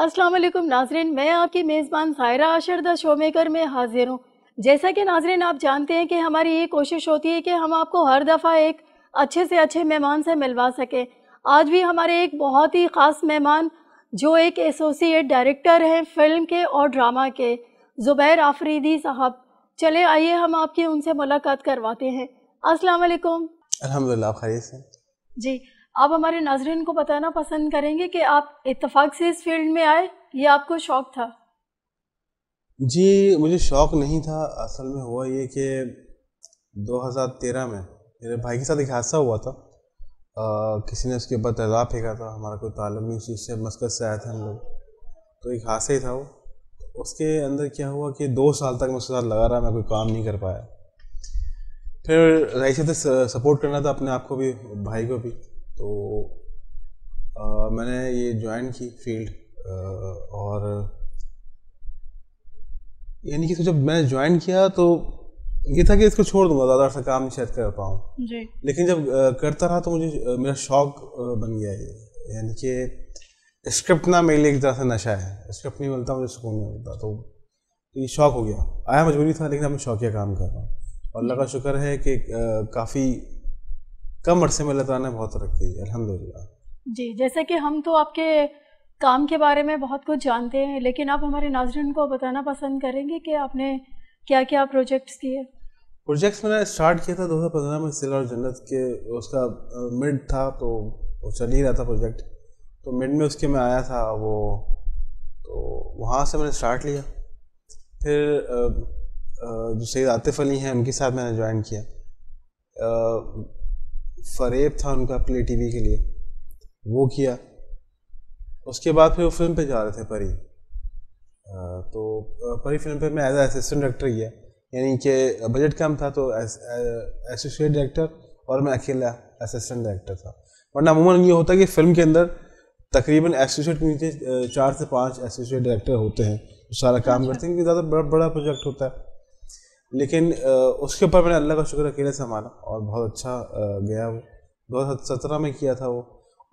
अस्सलाम वालेकुम नाजरीन मैं आपकी मेज़बान सायरा आशर द शोमेकर में हाजिर हूँ जैसा कि नाजरीन आप जानते हैं कि हमारी ये कोशिश होती है कि हम आपको हर दफ़ा एक अच्छे से अच्छे मेहमान से मिलवा सकें आज भी हमारे एक बहुत ही ख़ास मेहमान जो एक एसोसिएट डायरेक्टर हैं फिल्म के और ड्रामा के ज़ुबैर आफरीदी साहब चले आइए हम आपकी उनसे मुलाकात करवाते हैं अस्सलाम वालेकुम अल्हम्दुलिल्लाह से जी आप हमारे नाजरन को बताना पसंद करेंगे कि आप इतफाक़ से इस फील्ड में आए ये आपको शौक़ था जी मुझे शौक़ नहीं था असल में हुआ ये कि 2013 में मेरे भाई के साथ एक हादसा हुआ था आ, किसी ने उसके ऊपर तेजाब फेंका था हमारा कोई ताल्लुक नहीं चीज़ से मस्कत से आया था हम लोग तो एक हादसा ही था वो तो उसके अंदर क्या हुआ कि दो साल तक मैं उसके साथ लगा रहा मैं कोई काम नहीं कर पाया फिर रही से सपोर्ट करना था अपने आप को भी भाई को भी तो आ, मैंने ये ज्वाइन की फील्ड और यानी कि तो जब मैंने ज्वाइन किया तो ये था कि इसको छोड़ दूंगा ज़्यादा सा काम शायद कर पाऊँ लेकिन जब करता रहा तो मुझे मेरा शौक बन गया ये यानी कि स्क्रिप्ट ना मेरे लिए एक तरह से नशा है स्क्रिप्ट नहीं मिलता मुझे सुकून नहीं मिलता तो, तो ये शौक हो गया आया मजबूरी था लेकिन अब मैं शौकिया काम कर रहा हूँ और अल्लाह का शुक्र है कि काफ़ी कम अरसे में अल्लाह ने बहुत तरक्की दी अलहमदिल्ला जी जैसे कि हम तो आपके काम के बारे में बहुत कुछ जानते हैं लेकिन आप हमारे नाजरन को बताना पसंद करेंगे कि आपने क्या क्या प्रोजेक्ट्स किए प्रोजेक्ट्स मैंने स्टार्ट किया था 2015 में सिल और जन्नत के उसका मिड था तो वो चल ही रहा था प्रोजेक्ट तो मिड में उसके मैं आया था वो तो वहाँ से मैंने स्टार्ट लिया फिर जो सैद आतिफ अली हैं उनके साथ मैंने ज्वाइन किया फरेब था उनका प्ले टीवी के लिए वो किया उसके बाद फिर वो फिल्म पे जा रहे थे परी तो परी फिल्म पे मैं एज असिस्टेंट डायरेक्टर गया यानी कि बजट कम था तो एसोसिएट डायरेक्टर और मैं अकेला असिस्टेंट डायरेक्टर था वरना अमूमन ये होता है कि फिल्म के अंदर तकरीबन एसोसिएट नीचे चार से पाँच एसोसिएट डायरेक्टर होते हैं सारा काम अच्छा। करते हैं क्योंकि ज़्यादा बड़ा बड़ा प्रोजेक्ट होता है लेकिन उसके ऊपर मैंने अल्लाह का शुक्र अकेले संभाला और बहुत अच्छा गया वो दो हज़ार सत्रह में किया था वो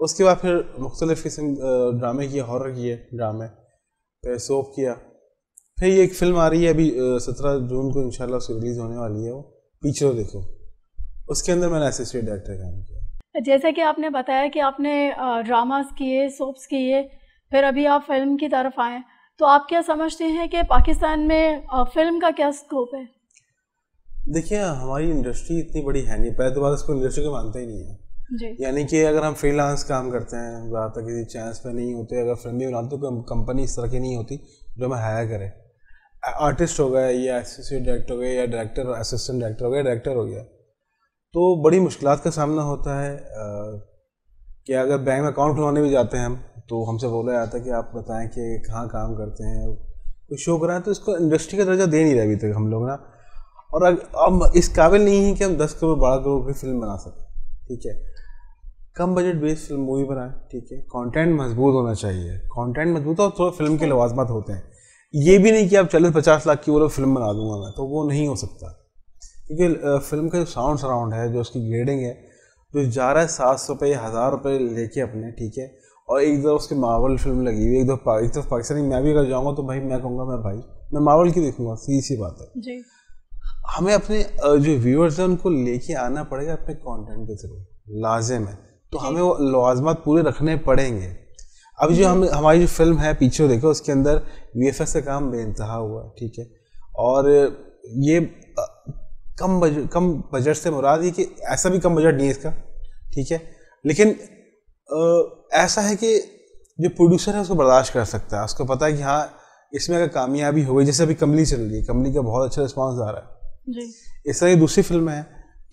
उसके बाद फिर मुख्तलिफ़ किस्म ड्रामे किए हॉरर किए ड्रामे फिर सोप किया फिर ये एक फ़िल्म आ रही है अभी सत्रह जून को इनशाला उसकी रिलीज़ होने वाली है वो पीछे तो देखो उसके अंदर मैंने असिस्टेंट डायरेक्टर काम किया जैसा कि आपने बताया कि आपने ड्रामास किए सोप्स किए फिर अभी आप फिल्म की तरफ आए तो आप क्या समझते हैं कि पाकिस्तान में फिल्म का क्या स्कोप है देखिए हमारी इंडस्ट्री इतनी बड़ी है नहीं पहले तो बात इसको इंडस्ट्री को मानते ही नहीं है यानी कि अगर हम फ्रीलांस काम करते हैं ज़्यादातर किसी चांस पे नहीं होते अगर फिल्म भी बनाते तो कंपनी इस तरह की नहीं होती जो हमें हायर करे आर्टिस्ट हो गया या एसोसिएट डायरेक्टर हो गया या डायरेक्टर असिस्टेंट डायरेक्टर हो गया डायरेक्टर हो गया तो बड़ी मुश्किल का सामना होता है कि अगर बैंक में अकाउंट खुलवाने भी जाते हैं हम तो हमसे बोला जाता है कि आप बताएं कि कहाँ काम करते हैं कुछ शो कराएं तो इसको इंडस्ट्री का दर्जा दे नहीं रहे अभी तक हम लोग ना और अब इस काबिल नहीं है कि हम दस करोड़ बारह करोड़ की फिल्म बना सकें ठीक है कम बजट बेस्ड फिल्म मूवी बनाएं ठीक है कंटेंट मजबूत होना चाहिए कंटेंट मजबूत और थोड़ा फिल्म के लवाजमत होते हैं ये भी नहीं कि आप चालीस पचास लाख की बोलो फिल्म बना दूंगा मैं तो वो नहीं हो सकता क्योंकि फिल्म का जो साउंड सराउंड है जो उसकी ग्रेडिंग है जो जा रहा है सात सौ रुपये हज़ार रुपये लेके अपने ठीक है और एक तरफ उसके मावल फिल्म लगी हुई एक दफ़ा एक दफ़ पाकिस्तानी मैं भी अगर जाऊँगा तो भाई मैं कहूँगा मैं भाई मैं मावल की देखूँगा सीधी सी बात है जी हमें अपने जो व्यूअर्स हैं उनको लेके आना पड़ेगा अपने कंटेंट के थ्रू लाजिम है तो हमें वो लवाजमत पूरे रखने पड़ेंगे अब जो हम हमारी जो फिल्म है पीछे देखो उसके अंदर वी एफ का काम बेानतहा हुआ ठीक है और ये कम बजट कम बजट से मुराद ये कि ऐसा भी कम बजट नहीं है इसका ठीक है लेकिन ऐसा है कि जो प्रोड्यूसर है उसको बर्दाश्त कर सकता है उसको पता है कि हाँ इसमें अगर कामयाबी हो गई जैसे अभी कमली चल रही है कमली का बहुत अच्छा रिस्पॉन्स आ रहा है इस तरह की दूसरी फिल्म है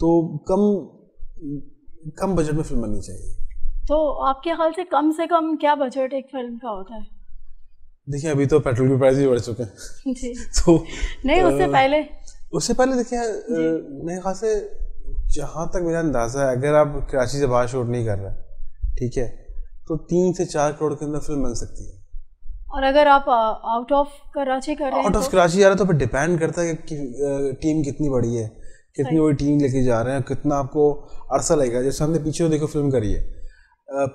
तो कम कम बजट में फिल्म बननी चाहिए तो आपके ख्याल से कम से कम क्या बजट एक फिल्म का होता है देखिए अभी तो पेट्रोल की प्राइस भी बढ़ चुके हैं तो नहीं उससे पहले उससे पहले देखिए मेरे ख्याल से जहाँ तक मेरा अंदाज़ा है अगर आप कराची से बाहर शूट नहीं कर रहे ठीक है तो तीन से चार करोड़ के अंदर फिल्म बन सकती है और अगर आप आउट ऑफ कराची कर रहे हैं आउट ऑफ तो- कराची जा रहे तो फिर डिपेंड करता है कि टीम कितनी बड़ी है कितनी बड़ी टीम लेके जा रहे हैं कितना आपको अरसा लगेगा जैसे हमने पीछे देखो फिल्म करी है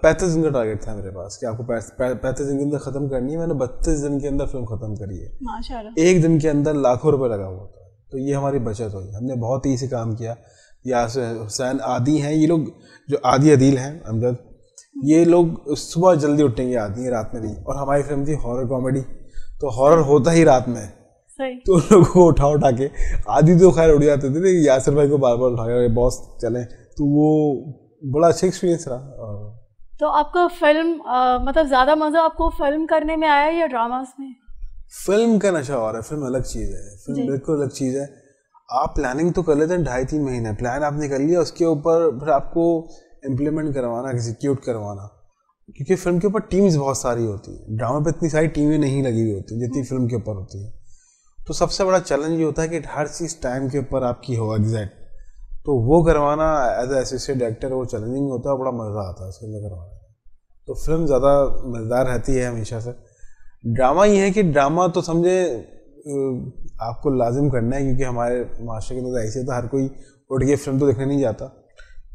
पैंतीस दिन का टारगेट था मेरे पास कि आपको पैंतीस दिन के अंदर ख़त्म करनी है मैंने बत्तीस दिन के अंदर फिल्म ख़त्म करी है एक दिन के अंदर लाखों रुपए लगा हुआ था तो ये हमारी बचत हुई हमने बहुत ही से काम किया या हुसैन आदि हैं ये लोग जो आदि अदील हैं अमजद ये लोग सुबह जल्दी उठेंगे आती है रात में नहीं और हमारी फिल्म थी हॉरर कॉमेडी तो हॉरर होता ही रात में सही। तो उन लोगों को उठा उठा के आधी तो खैर उड़ जाते थे यासर भाई को बार बार उठा के बॉस चले तो वो बड़ा अच्छा एक्सपीरियंस रहा तो आपका फिल्म आ, मतलब ज़्यादा मज़ा आपको फिल्म करने में आया या ड्रामास में फिल्म का नशा और है फिल्म अलग चीज़ है फिल्म बिल्कुल अलग चीज़ है आप प्लानिंग तो कर लेते हैं ढाई तीन महीने प्लान आपने कर लिया उसके ऊपर फिर आपको इम्प्लीमेंट करवाना एग्जीक्यूट करवाना क्योंकि फिल्म के ऊपर टीम्स बहुत सारी होती हैं ड्रामा पे इतनी सारी टीमें नहीं लगी हुई होती जितनी फिल्म के ऊपर होती है तो सबसे बड़ा चैलेंज ये होता है कि हर चीज़ टाइम के ऊपर आपकी हो एग्जैक्ट तो वो करवाना एज एसोसिएट डायरेक्टर वो चैलेंजिंग होता है बड़ा मज़ा आता है उसके अंदर करवाना तो फिल्म ज़्यादा मज़ेदार रहती है हमेशा से ड्रामा ये है कि ड्रामा तो समझे आपको लाजिम करना है क्योंकि हमारे माशरे के अंदर ऐसे तो हर कोई उठ के फिल्म तो देखने नहीं जाता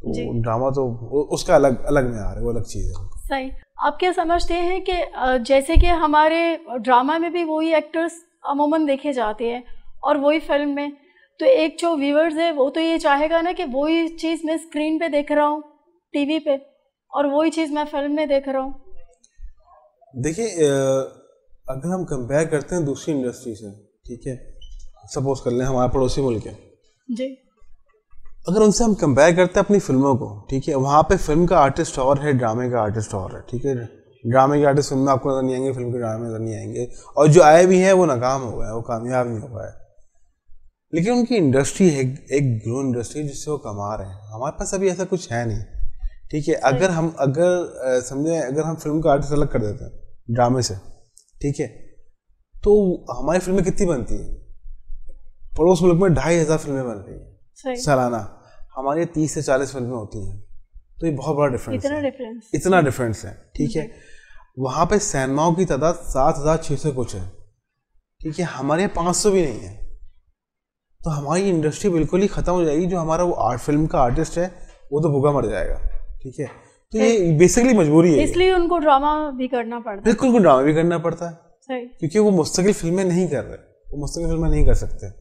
ड्रामा तो उसका अलग अलग में आ रहा है वो अलग चीज़ है सही आप क्या समझते हैं कि जैसे कि हमारे ड्रामा में भी वही एक्टर्स अमूमन देखे जाते हैं और वही फिल्म में तो एक जो व्यूअर्स है वो तो ये चाहेगा ना कि वही चीज़ मैं स्क्रीन पे देख रहा हूँ टीवी पे और वही चीज़ मैं फिल्म में देख रहा हूँ देखिए अगर हम कंपेयर करते हैं दूसरी इंडस्ट्री से ठीक है सपोज कर लें हमारे पड़ोसी मुल्क है जी अगर उनसे हम कंपेयर करते हैं अपनी फिल्मों को ठीक है वहाँ पे फिल्म का आर्टिस्ट और है ड्रामे का आर्टिस्ट और है ठीक है ड्रामे के आर्टिस्ट फिल्म में आपको नज़र नहीं आएंगे फिल्म के ड्रामे नज़र नहीं आएंगे और जो आए भी हैं वो नाकाम हो गए वो कामयाब नहीं हो पाए लेकिन उनकी इंडस्ट्री है एक ग्रो इंडस्ट्री जिससे वो कमा रहे हैं हमारे पास अभी ऐसा कुछ है नहीं ठीक है अगर हम अगर समझें अगर हम फिल्म का आर्टिस्ट अलग कर देते हैं ड्रामे से ठीक है तो हमारी फिल्में कितनी बनती हैं पड़ोस मुल्क में ढाई हज़ार फिल्में बन रही हैं सालाना हमारे तीस से चालीस फिल्में होती हैं तो ये बहुत बड़ा डिफरेंस इतना डिफरेंस इतना डिफरेंस है ठीक है वहाँ पे सैनमाओं की तादाद सात हज़ार छः सौ कुछ है ठीक है हमारे यहाँ पाँच सौ भी नहीं है तो हमारी इंडस्ट्री बिल्कुल ही ख़त्म हो जाएगी जो हमारा वो आर्ट फिल्म का आर्टिस्ट है वो तो भूखा मर जाएगा ठीक है तो ये बेसिकली मजबूरी है इसलिए उनको ड्रामा भी करना पड़ता है बिल्कुल उनको ड्रामा भी करना पड़ता है क्योंकि वो मुस्तकिल फिल्में नहीं कर रहे वो मुस्तकिल फिल्में नहीं कर सकते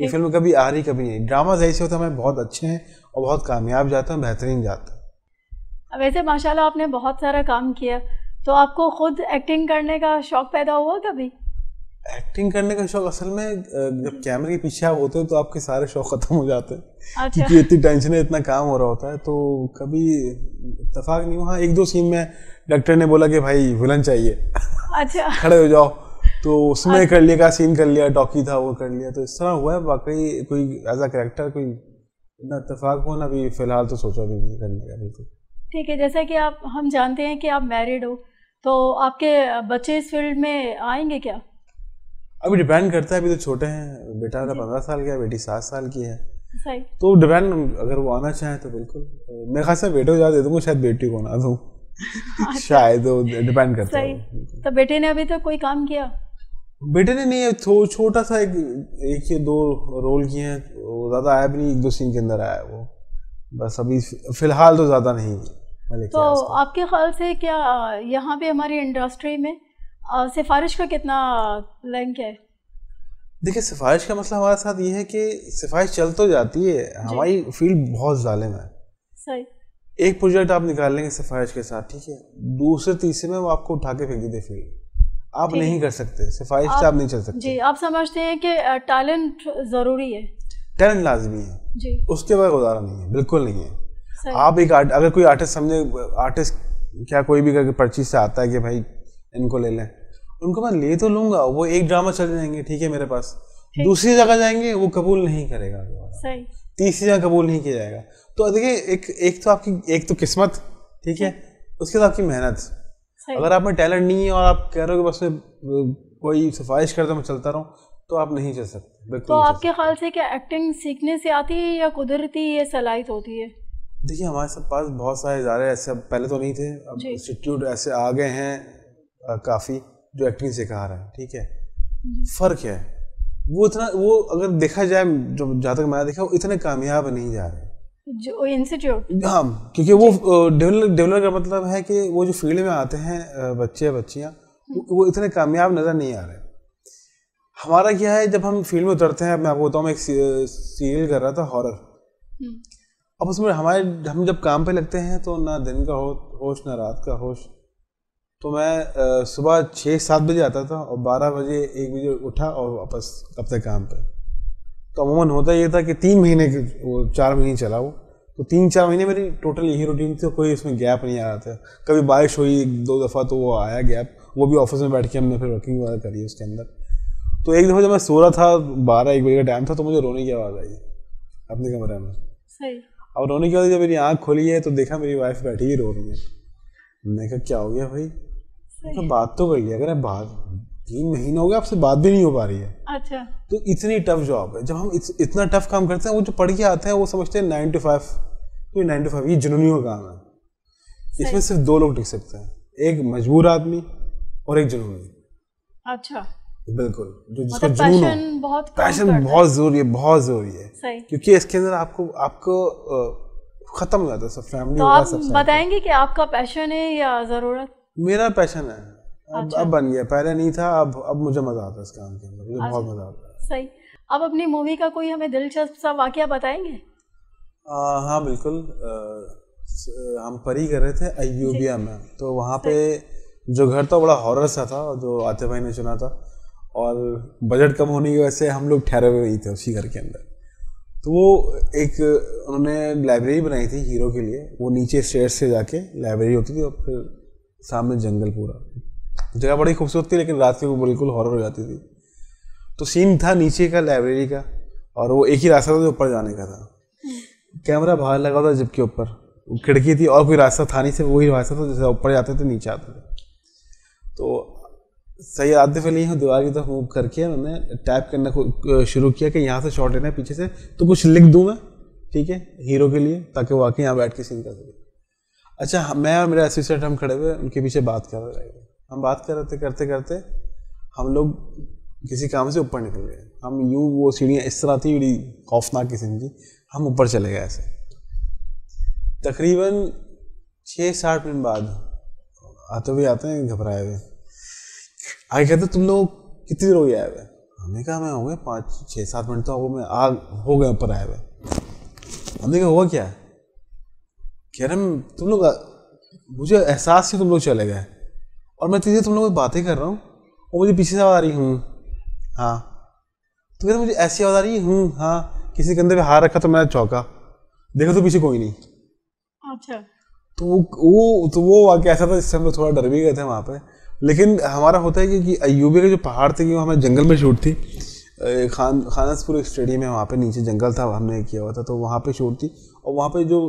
ये फिल्म कभी आ रही कभी नहीं ड्रामाज ऐसे होते हमें बहुत अच्छे हैं और बहुत कामयाब जाते हैं बेहतरीन जाते हैं वैसे माशाल्लाह आपने बहुत सारा काम किया तो आपको खुद एक्टिंग करने का शौक पैदा हुआ कभी एक्टिंग करने का शौक असल में जब कैमरे के पीछे आप होते हो तो आपके सारे शौक खत्म हो जाते हैं अच्छा। क्योंकि इतनी टेंशन है इतना काम हो रहा होता है तो कभी इतफाक नहीं हुआ हाँ, एक दो सीन में डॉक्टर ने बोला कि भाई विलन चाहिए अच्छा खड़े हो जाओ तो उसमें कर लिया का सीन कर लिया टॉकी था वो कर लिया तो इस तरह हुआ है वाकई कोई एज अ करेक्टर कोई इतना इतफाक हो ना अभी फिलहाल तो सोचा भी नहीं करने का बिल्कुल ठीक है जैसा कि आप हम जानते हैं कि आप मैरिड हो तो आपके बच्चे इस फील्ड में आएंगे क्या अभी डिपेंड करता है अभी तो छोटे हैं बेटा मेरा पंद्रह साल का है बेटी सात साल की है सही तो डिपेंड अगर वो आना चाहें तो बिल्कुल मैं खासा बेटे को ज़्यादा दे दूँगा शायद बेटी को ना दूँ अच्छा। शायद डिपेंड करता है तो बेटे ने अभी तक तो कोई काम किया बेटे ने नहीं थो, तो छोटा सा एक एक या दो रोल किए हैं तो वो ज़्यादा आया भी नहीं एक दो सीन के अंदर आया वो बस अभी फिलहाल तो ज़्यादा नहीं तो आपके ख्याल से क्या यहाँ पे हमारी इंडस्ट्री में सिफारिश का कितना लिंक है देखिए सिफारिश का मसला मतलब हमारे साथ ये है कि सिफारिश चल तो जाती है हमारी फील्ड बहुत जालिम है सही एक प्रोजेक्ट आप निकाल लेंगे सिफारिश के साथ ठीक है दूसरे तीसरे में वो आपको उठा के फेंक देते फील्ड आप नहीं कर सकते सिफारिश से आप नहीं चल सकते जी आप समझते हैं कि टैलेंट ज़रूरी है टैलेंट लाजमी है जी उसके बाद गुजारा नहीं है बिल्कुल नहीं है आप एक आर्ट अगर कोई आर्टिस्ट समझे आर्टिस्ट क्या कोई भी करके पर्ची से आता है कि भाई इनको ले लें उनको मैं ले तो लूंगा वो एक ड्रामा चल जाएंगे ठीक है मेरे पास दूसरी जगह जाएंगे वो कबूल नहीं करेगा तीसरी जगह कबूल नहीं किया जाएगा तो देखिए एक एक तो आपकी एक तो किस्मत ठीक है उसके साथ आपकी मेहनत अगर आप में टैलेंट नहीं है और आप कह रहे हो कि बस मैं कोई सिफारिश करता मैं चलता रहूँ तो आप नहीं चल सकते तो आपके ख्याल से क्या एक्टिंग सीखने से आती है या कुदरती या सलाहित होती है देखिए हमारे सब पास बहुत सारे इजारे ऐसे अब पहले तो नहीं थे अब इंस्टीट्यूट ऐसे आ गए हैं काफ़ी जो एक्टिंग सिखा रहे हैं ठीक है फ़र्क है वो इतना वो अगर देखा जाए जो जहाँ तक मैंने देखा वो इतने कामयाब नहीं जा रहे जो इंस्टीट्यूट हाँ क्योंकि वो डेवलपर का मतलब है कि वो जो फील्ड में आते हैं बच्चे या बच्चियाँ वो इतने कामयाब नज़र नहीं आ रहे हमारा क्या है जब हम फील्ड में उतरते हैं मैं आपको बताऊँ मैं एक सीरियल कर रहा था हॉरर हम्म। अब उसमें हमारे हम जब काम पे लगते हैं तो ना दिन का हो, होश ना रात का होश तो मैं सुबह छः सात बजे आता था और बारह बजे एक बजे उठा और वापस अपने काम पे तो अमूमन होता ये था कि तीन महीने के वो चार महीने चला वो तो तीन चार महीने मेरी टोटल यही रूटीन थी कोई इसमें गैप नहीं आ रहा था कभी बारिश हुई दो दफ़ा तो वो आया गैप वो भी ऑफिस में बैठ के हमने फिर वर्किंग वगैरह करी उसके अंदर तो एक दफ़ा जब मैं सो रहा था बारह एक बजे का टाइम था तो मुझे रोने की आवाज़ आई अपने कमरे में सही अब रोने की आवाज़ जब मेरी आँख खोली है तो देखा मेरी वाइफ बैठी ही रो रही है मैंने कहा क्या हो गया भाई तो बात तो कर लिया अगर बात तीन महीना हो गया आपसे बात भी नहीं हो पा रही है अच्छा तो इतनी टफ जॉब है जब हम इत, इतना टफ काम करते हैं वो जो पढ़ के आते हैं वो समझते हैं नाइन टू फाइव तो नाइन टू फाइव ये जुनूनी का काम है इसमें सिर्फ दो लोग टिक सकते हैं एक मजबूर आदमी और एक जुनूनी अच्छा बिल्कुल जो जिसका मतलब जुनून बहुत पैशन बहुत जरूरी है बहुत जरूरी है क्योंकि इसके अंदर आपको आपको खत्म हो जाता है सब फैमिली तो आप बताएंगे कि आपका पैशन है या जरूरत मेरा पैशन है अब अच्छा। अब बन गया पहले नहीं था अब अब मुझे मजा आता है इस काम के अंदर मुझे अच्छा। बहुत मजा आता है सही अब अपनी मूवी का कोई हमें दिलचस्प सा वाक्य बताएंगे आ, हाँ बिल्कुल आ, हम परी कर रहे थे अयूबिया में तो वहाँ पे जो घर था बड़ा हॉरर सा था जो आते भाई ने चुना था और बजट कम होने की वजह से हम लोग ठहरे हुए नहीं थे उसी घर के अंदर तो वो एक उन्होंने लाइब्रेरी बनाई थी हीरो के लिए वो नीचे स्टेट से जाके लाइब्रेरी होती थी और फिर सामने जंगल पूरा जगह बड़ी खूबसूरत थी लेकिन रात को बिल्कुल हॉरर हो जाती थी तो सीन था नीचे का लाइब्रेरी का और वो एक ही रास्ता था जो ऊपर जाने का था कैमरा बाहर लगा था जिप के ऊपर खिड़की थी और कोई रास्ता था नहीं सिर्फ वही रास्ता था जैसे ऊपर जाते थे नीचे आते थे तो सही आतिफ अली हूँ दीवार की तरफ मूव करके मैंने टैप करना शुरू किया कि यहाँ से शॉट लेना है पीछे से तो कुछ लिख दूँ मैं ठीक है हीरो के लिए ताकि वो आके यहाँ बैठ के सीन कर सके अच्छा मैं और मेरे असिस्टेंट हम खड़े हुए उनके पीछे बात कर रहे थे हम बात करते करते करते हम लोग किसी काम से ऊपर निकल गए हम यू वो सीढ़ियाँ इस तरह थी बड़ी खौफनाक किस्म की हम ऊपर चले गए ऐसे तकरीबन छः साठ मिनट बाद आते हुए आते हैं घबराए हुए आगे कहते तुम लोग कितनी देर हो गया आए हुए हमने कहा मैं हो गया पाँच छः सात मिनट तो हो मैं आग हो गए ऊपर आए हुए हमने कहा हुआ क्या कह रहे तुम लोग मुझे एहसास से तुम लोग चले गए और मैं तीसरे तुम लोग बातें कर रहा हूँ और मुझे पीछे से आवाज़ आ रही हूँ हाँ तो कहते मुझे ऐसी आवाज़ आ रही हूँ हाँ किसी के अंदर पे हार रखा तो मैं चौका देखा तो पीछे कोई नहीं अच्छा तो वो वो तो वो वाक्य ऐसा था जिससे हम थोड़ा डर भी गए थे वहाँ पे लेकिन हमारा होता है कि, कि अयूबे के जो पहाड़ थे वो हमें जंगल में शूट थी खान खानसपुर स्टेडियम है वहाँ पे नीचे जंगल था हमने किया हुआ था तो वहाँ पे शूट थी और वहाँ पे जो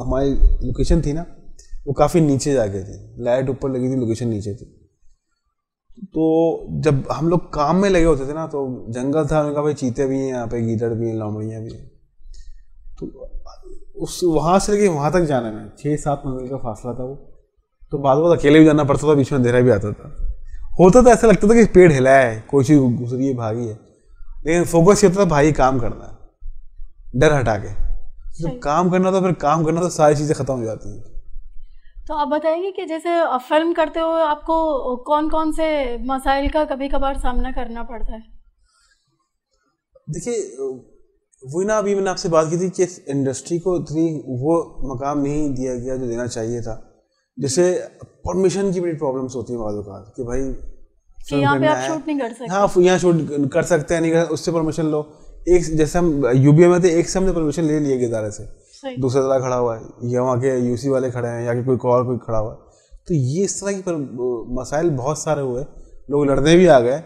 हमारी लोकेशन थी ना वो काफ़ी नीचे जा गए थे लाइट ऊपर लगी थी लोकेशन नीचे थी तो जब हम लोग काम में लगे होते थे ना तो जंगल था उनका भाई चीते भी हैं यहाँ पे गीदड़ भी हैं लोमड़ियाँ भी हैं तो उस वहाँ से लेके वहाँ तक जाने में छः सात मंजिल का फासला था वो तो बाद बाद अकेले भी जाना पड़ता था बीच में अंधेरा भी आता था होता था ऐसा लगता था कि पेड़ हिलाया है कोई चीज़ गुजरी है भागी है लेकिन फोकस ये होता था भाई काम करना डर हटा के जब काम करना था फिर काम करना तो सारी चीज़ें ख़त्म हो जाती हैं तो आप बताएंगे कि जैसे फिल्म करते हुए आपको कौन कौन से मसाइल का कभी कभार सामना करना पड़ता है देखिए वही ना अभी मैंने आपसे बात की थी कि इस इंडस्ट्री को इतनी वो मकाम नहीं दिया गया जो देना चाहिए था जैसे परमिशन की बड़ी प्रॉब्लम्स होती है बाजू का कि भाई यहाँ पे आप शूट नहीं कर सकते हाँ यहाँ शूट कर सकते हैं नहीं कर उससे परमिशन लो एक जैसे हम यूबीए में थे एक से हमने परमिशन ले लिए गिरदारे से दूसरा तरह खड़ा हुआ है या वहाँ के यूसी वाले खड़े हैं या कि कोई और कोई खड़ा हुआ है तो ये इस तरह की मसाइल बहुत सारे हुए लोग लड़ने भी आ गए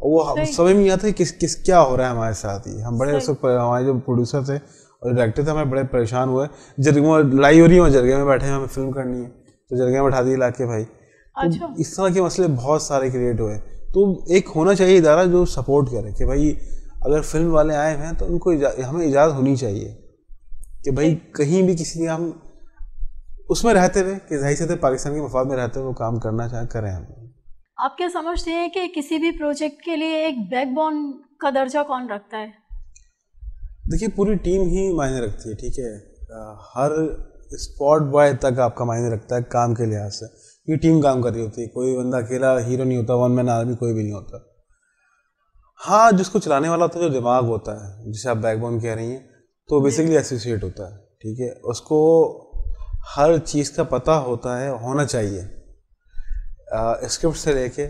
और वो हम समझ में आता है किस किस क्या हो रहा है हमारे साथ ही हम बड़े हमारे जो प्रोड्यूसर थे और डायरेक्टर थे हमें बड़े परेशान हुए जरगे लड़ाई हो रही है जरगे में बैठे हैं हमें फिल्म करनी है तो जरगे में बैठा दिए ला के भाई तो अच्छा। इस तरह के मसले बहुत सारे क्रिएट हुए तो एक होना चाहिए इदारा जो सपोर्ट करे कि भाई अगर फिल्म वाले आए हैं तो उनको हमें इजाज़त होनी चाहिए कि भाई कहीं भी किसी हम उसमें रहते हुए कि जाहिर से पाकिस्तान के मफाद में रहते हुए वो काम करना चाहे करें हम आप क्या समझते हैं कि किसी भी प्रोजेक्ट के लिए एक बैकबोन का दर्जा कौन रखता है देखिए पूरी टीम ही मायने रखती है ठीक है हर स्पॉट बॉय तक आपका मायने रखता है काम के लिहाज से ये टीम काम कर रही होती है कोई बंदा अकेला हीरो नहीं होता वन मैन आर्मी कोई भी नहीं होता हाँ जिसको चलाने वाला होता है जो दिमाग होता है जिसे आप बैकबोन कह रही हैं तो बेसिकली एसोसिएट होता है ठीक है उसको हर चीज़ का पता होता है होना चाहिए स्क्रिप्ट से लेके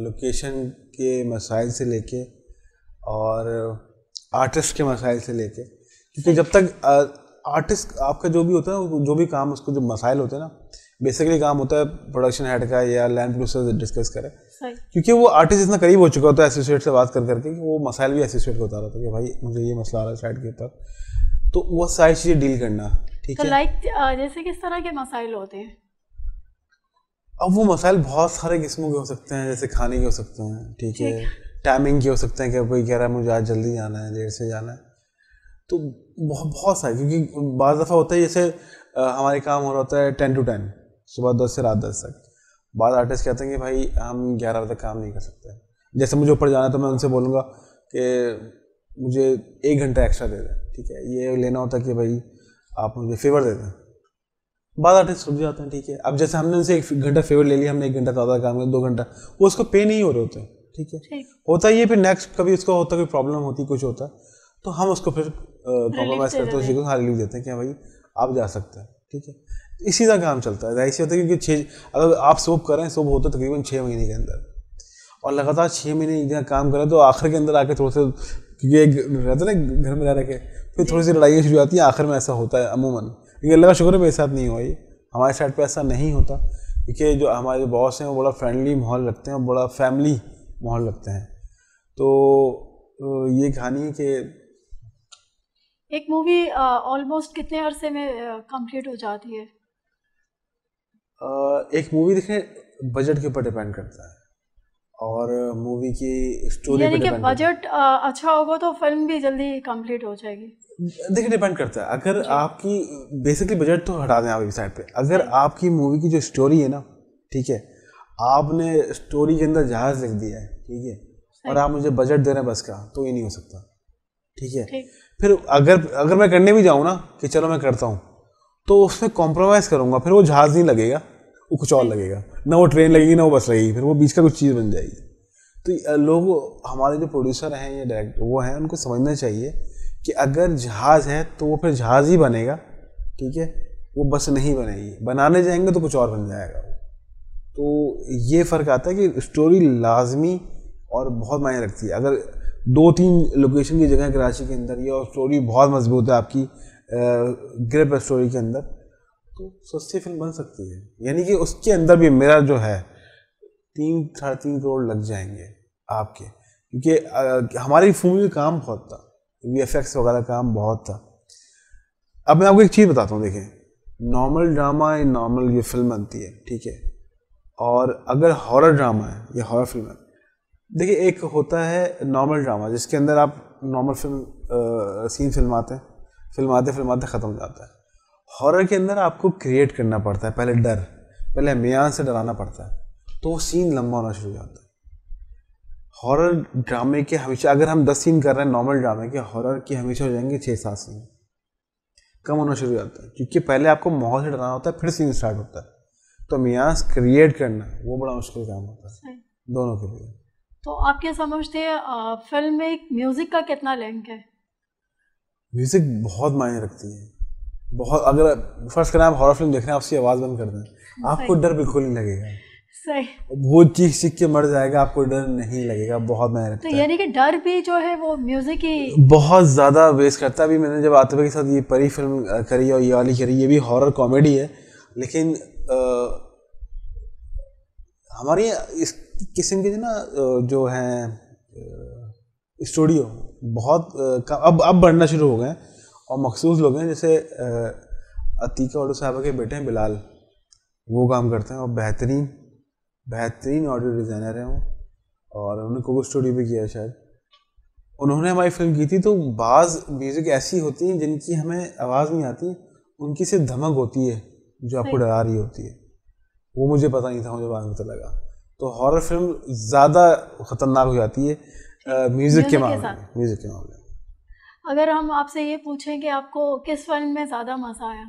लोकेशन के मसाइल से लेके और आर्टिस्ट के मसाइल से लेके क्योंकि जब तक आर्टिस्ट आपका जो भी होता है जो भी काम उसको जो मसाइल होते हैं ना बेसिकली काम होता है प्रोडक्शन हेड का या लैंड प्रोड्यूसर डिस्कस करें क्योंकि वो आर्टिस्ट इतना करीब हो चुका होता है एसोसिएट से बात कर करके कि वो मसाइल भी एसोसिएट को बता रहा था कि भाई मुझे ये मसला आ रहा है साइड के ऊपर तो वो सारी चीज़ें डील करना ठीक तो है लाइक जैसे किस तरह के मसाइल होते हैं अब वो मसाइल बहुत सारे किस्मों के हो सकते हैं जैसे खाने के हो सकते हैं ठीक है टाइमिंग के हो सकते हैं कि कोई कह रहा है मुझे आज जल्दी जाना है देर से जाना है तो बहुत बहुत सारे क्योंकि बार दफ़ा होता है जैसे हमारे काम हो रहा होता है टेन टू टेन सुबह दस से रात दस तक बाद आर्टिस्ट कहते हैं कि भाई हम ग्यारह बजे तक काम नहीं कर सकते जैसे मुझे ऊपर जाना है तो मैं उनसे बोलूँगा कि मुझे एक घंटा एक्स्ट्रा दे दें ठीक है ये लेना होता कि भाई आप मुझे फेवर दे दें बाद आर्टिस्ट रुक जाते हैं ठीक है अब जैसे हमने उनसे एक घंटा फेवर ले लिया हमने एक घंटा ज़्यादा काम किया दो घंटा वो उसको पे नहीं हो रहे होते ठीक है होता ये फिर नेक्स्ट कभी उसको होता कोई प्रॉब्लम होती कुछ होता तो हम उसको फिर कॉम्प्रोमाइज़ करते हैं उसी को हाल लिख देते हैं कि हाँ भाई आप जा सकते हैं ठीक है इसी तरह काम चलता है जाहिर सी होता है क्योंकि छः अगर आप सोप करें सोप होता है तकरीबन छः महीने के अंदर और लगातार छः महीने एक जगह काम करें तो आखिर के अंदर आके थोड़ा सा क्योंकि एक रहता है ना घर में रह रखे फिर थोड़ी सी लड़ाइयाँ शुरू आती हैं आखिर में ऐसा होता है अमूमन क्योंकि अल्लाह का शुक्र है मेरे साथ नहीं हुआ ये हमारे साइड पर ऐसा नहीं होता क्योंकि जो हमारे बॉस हैं वो बड़ा फ्रेंडली माहौल रखते हैं और बड़ा फैमिली माहौल रखते हैं तो ये कहानी है कि एक मूवी ऑलमोस्ट कितने अरसे में कंप्लीट हो जाती है एक मूवी देखें बजट के ऊपर डिपेंड करता है और मूवी की स्टोरी यानी कि बजट अच्छा होगा तो फिल्म भी जल्दी कंप्लीट हो जाएगी देखिए डिपेंड करता है अगर आपकी बेसिकली बजट तो हटा दें आप साइड पे अगर आपकी मूवी की जो स्टोरी है ना ठीक है आपने स्टोरी के अंदर जहाज लिख दिया है ठीक है और आप मुझे बजट दे रहे हैं बस का तो ये नहीं हो सकता ठीक है फिर अगर अगर मैं करने भी जाऊँ ना कि चलो मैं करता हूँ तो उसमें कॉम्प्रोमाइज़ करूँगा फिर वो जहाज़ नहीं लगेगा वो कुछ और लगेगा ना वो ट्रेन लगेगी ना वो बस लगेगी फिर वो बीच का कुछ चीज़ बन जाएगी तो लोग हमारे जो प्रोड्यूसर हैं या डायरेक्टर वो हैं उनको समझना चाहिए कि अगर जहाज़ है तो वो फिर जहाज़ ही बनेगा ठीक है वो बस नहीं बनेगी बनाने जाएंगे तो कुछ और बन जाएगा तो ये फ़र्क आता है कि स्टोरी लाजमी और बहुत मायने रखती है अगर दो तीन लोकेशन की जगह कराची के अंदर ये और स्टोरी बहुत मजबूत है आपकी ग्रेप स्टोरी के अंदर तो सस्ती फिल्म बन सकती है यानी कि उसके अंदर भी मेरा जो है तीन साढ़े तीन करोड़ लग जाएंगे आपके क्योंकि हमारी मूवी में काम बहुत था वी एफ एक्स वगैरह काम बहुत था अब मैं आपको एक चीज़ बताता हूँ देखें नॉर्मल ड्रामा या नॉर्मल ये फिल्म बनती है ठीक है और अगर हॉरर ड्रामा है या हॉरर फिल्म है देखिए एक होता है नॉर्मल ड्रामा जिसके अंदर आप नॉर्मल फिल्म आ, सीन फिल्म आते हैं फिल्माते फिल्माते ख़त्म हो जाता है हॉरर के अंदर आपको क्रिएट करना पड़ता है पहले डर पहले मियाँ से डराना पड़ता है तो वो सीन लंबा होना शुरू हो जाता है हॉरर ड्रामे के हमेशा अगर हम दस सीन कर रहे हैं नॉर्मल ड्रामे के हॉरर के हमेशा हो जाएंगे छः सात सीन कम होना शुरू हो जाता है क्योंकि पहले आपको माहौल से डराना होता है फिर सीन स्टार्ट होता है तो मियाँ क्रिएट करना वो बड़ा मुश्किल काम होता है दोनों के लिए तो आप क्या समझते हैं फिल्म में म्यूज़िक का कितना लिंक है म्यूज़िक बहुत मायने रखती है बहुत अगर फर्स्ट करें आप हॉरर फिल्म देख रहे हैं आपकी आवाज़ बंद कर दें आपको डर बिल्कुल नहीं लगेगा सही वो चीख सीख के मर जाएगा आपको डर नहीं लगेगा बहुत मायने तो रखता तो यानी कि डर भी जो है वो म्यूज़िक ही बहुत ज़्यादा वेस्ट करता है अभी मैंने जब आतिफ के साथ ये परी फिल्म करी और ये वाली करी ये भी हॉरर कॉमेडी है लेकिन आ, हमारे इस किस्म के ना जो हैं स्टूडियो बहुत अब अब बढ़ना शुरू हो गए और मखसूस लोग हैं जैसे अतीका ऑडो साहबा के बेटे हैं बिलाल वो काम करते हैं और बेहतरीन बेहतरीन ऑडियो डिज़ाइनर हैं वो और उन्होंने कोको स्टूडियो भी किया शायद उन्होंने हमारी फिल्म की थी तो बाज़ म्यूज़िक ऐसी होती हैं जिनकी हमें आवाज़ नहीं आती उनकी से धमक होती है जो आपको डरा रही होती है वो मुझे पता नहीं था मुझे बाद में पता लगा तो हॉरर फिल्म ज़्यादा ख़तरनाक हो जाती है म्यूजिक के मामले म्यूजिक के मामले अगर हम आपसे ये पूछें कि आपको किस फिल्म में ज़्यादा मज़ा आया